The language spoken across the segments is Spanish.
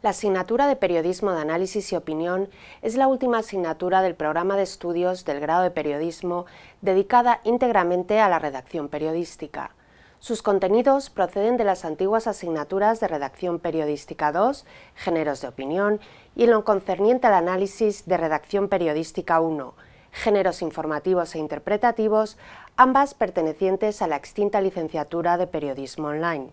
La asignatura de Periodismo de Análisis y Opinión es la última asignatura del programa de estudios del grado de Periodismo dedicada íntegramente a la redacción periodística. Sus contenidos proceden de las antiguas asignaturas de Redacción Periodística 2, Géneros de Opinión, y lo concerniente al análisis de Redacción Periodística 1, Géneros Informativos e Interpretativos, ambas pertenecientes a la extinta licenciatura de Periodismo Online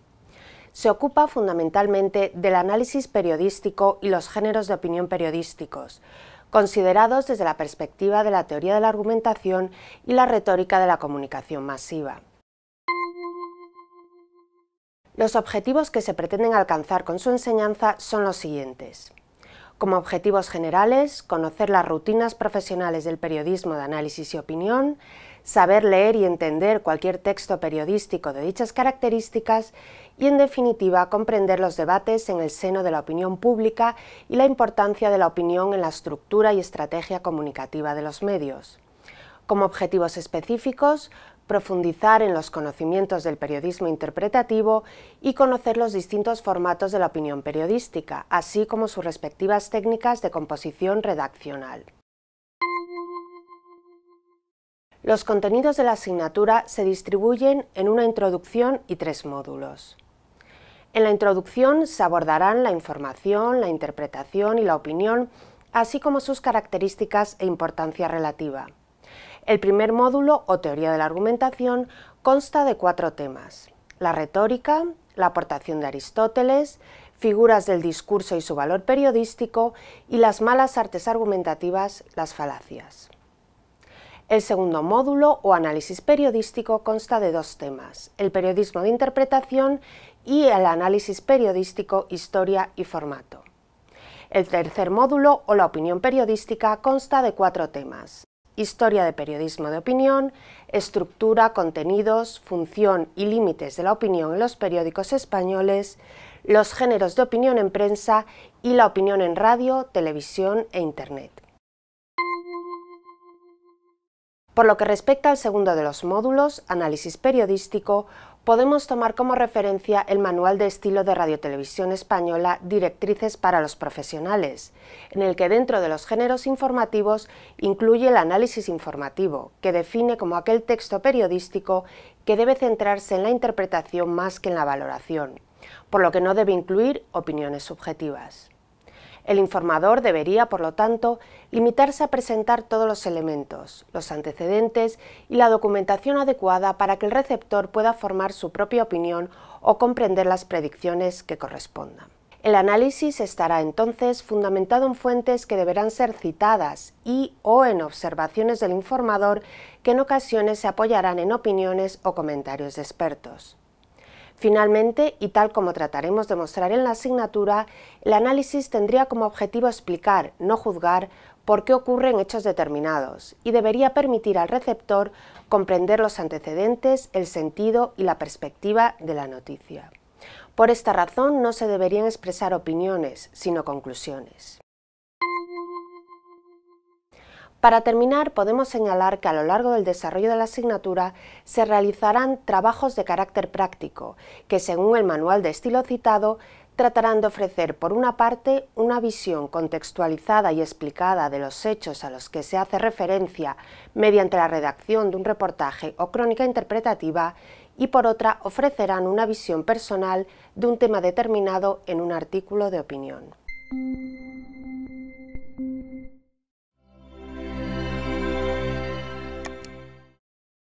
se ocupa fundamentalmente del análisis periodístico y los géneros de opinión periodísticos, considerados desde la perspectiva de la teoría de la argumentación y la retórica de la comunicación masiva. Los objetivos que se pretenden alcanzar con su enseñanza son los siguientes como objetivos generales, conocer las rutinas profesionales del periodismo de análisis y opinión, saber leer y entender cualquier texto periodístico de dichas características y, en definitiva, comprender los debates en el seno de la opinión pública y la importancia de la opinión en la estructura y estrategia comunicativa de los medios. Como objetivos específicos, profundizar en los conocimientos del periodismo interpretativo y conocer los distintos formatos de la opinión periodística, así como sus respectivas técnicas de composición redaccional. Los contenidos de la asignatura se distribuyen en una introducción y tres módulos. En la introducción se abordarán la información, la interpretación y la opinión, así como sus características e importancia relativa. El primer módulo, o teoría de la argumentación, consta de cuatro temas. La retórica, la aportación de Aristóteles, figuras del discurso y su valor periodístico, y las malas artes argumentativas, las falacias. El segundo módulo, o análisis periodístico, consta de dos temas, el periodismo de interpretación y el análisis periodístico, historia y formato. El tercer módulo, o la opinión periodística, consta de cuatro temas historia de periodismo de opinión, estructura, contenidos, función y límites de la opinión en los periódicos españoles, los géneros de opinión en prensa y la opinión en radio, televisión e Internet. Por lo que respecta al segundo de los módulos, análisis periodístico, podemos tomar como referencia el Manual de Estilo de Radiotelevisión Española Directrices para los Profesionales, en el que dentro de los géneros informativos incluye el análisis informativo, que define como aquel texto periodístico que debe centrarse en la interpretación más que en la valoración, por lo que no debe incluir opiniones subjetivas. El informador debería, por lo tanto, limitarse a presentar todos los elementos, los antecedentes y la documentación adecuada para que el receptor pueda formar su propia opinión o comprender las predicciones que correspondan. El análisis estará entonces fundamentado en fuentes que deberán ser citadas y o en observaciones del informador que en ocasiones se apoyarán en opiniones o comentarios de expertos. Finalmente, y tal como trataremos de mostrar en la asignatura, el análisis tendría como objetivo explicar, no juzgar, por qué ocurren hechos determinados y debería permitir al receptor comprender los antecedentes, el sentido y la perspectiva de la noticia. Por esta razón no se deberían expresar opiniones, sino conclusiones. Para terminar, podemos señalar que a lo largo del desarrollo de la asignatura se realizarán trabajos de carácter práctico, que según el manual de estilo citado, tratarán de ofrecer, por una parte, una visión contextualizada y explicada de los hechos a los que se hace referencia mediante la redacción de un reportaje o crónica interpretativa, y por otra, ofrecerán una visión personal de un tema determinado en un artículo de opinión.